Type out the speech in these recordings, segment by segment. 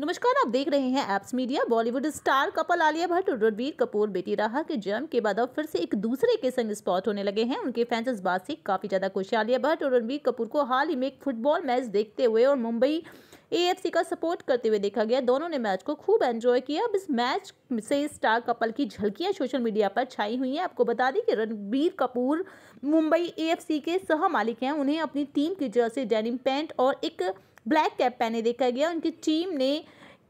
नमस्कार आप देख रहे हैं एप्स media Bollywood star couple Alia Bhatt और रणबीर कपूर बेटी राहा के जन्म के बाद अब फिर से एक दूसरे के संग स्पॉट होने लगे हैं उनके फैंस इस बात से काफी ज्यादा खुश हैं आलिया भट्ट और रणबीर कपूर को हाल ही में एक फुटबॉल मैच देखते हुए और मुंबई एएफसी का सपोर्ट करते हुए देखा गया दोनों ने मैच को खूब एंजॉय किया अब इस मैच से स्टार कपल की झलकियां सोशल मीडिया पर छाई हुई हैं आपको बता दें कि रणबीर कपूर मुंबई एएफसी के सह मालिक हैं उन्हें अपनी टीम की जर्सी डेनिम पैंट और एक ब्लैक कैप पहने देखा गया उनकी टीम ने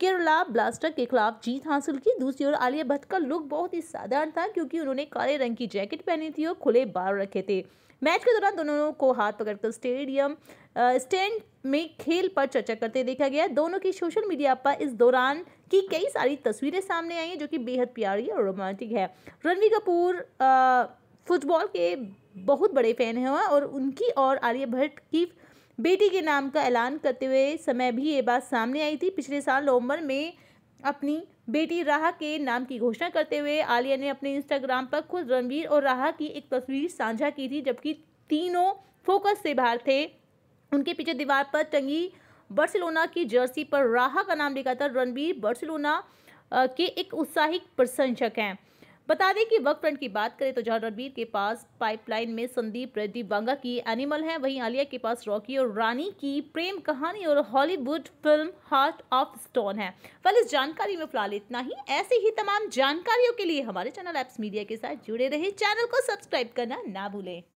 केरला ब्लास्टर के खिलाफ जीत हासिल की दूसरी ओर आलिया भट्ट का लुक बहुत ही साधारण था क्योंकि उन्होंने काले रंग की जैकेट पहनी थी और खुले बाल रखे थे मैच के दौरान दोनों को हाथ पकड़कर स्टेडियम स्टैंड में खेल पर चर्चा करते देखा गया दोनों की सोशल मीडिया पर इस दौरान की कई सारी तस्वीरें सामने आई हैं जो कि बेहद प्यारी और रोमांटिक है रणवीर कपूर फुटबॉल के बहुत बड़े फैन हैं और उनकी और आलिया भट्ट की बेटी के नाम का ऐलान करते हुए समय भी ये बात सामने आई थी पिछले साल नवंबर में अपनी बेटी राह के नाम की घोषणा करते हुए आलिया ने अपने इंस्टाग्राम पर खुद रणवीर और राह की एक तस्वीर साझा की थी जबकि तीनों फोकस से बाहर थे उनके पीछे दीवार पर टंगी बर्सिलोना की जर्सी पर राहा का नाम लिखा था रणवीर बर्सिलोना के एक उत्साहिक प्रशंसक हैं बता दें कि वक्त फ्रंट की बात करें तो जहां रणबीर के पास पाइपलाइन में संदीप रेड्डी बांगा की एनिमल है वहीं आलिया के पास रॉकी और रानी की प्रेम कहानी और Hollywood film heart of stone है फल इस जानकारी में फिलहाल इतना ही ऐसी ही तमाम जानकारियों के लिए हमारे चैनल एप्स मीडिया के साथ जुड़े रहे चैनल को सब्सक्राइब करना ना भूलें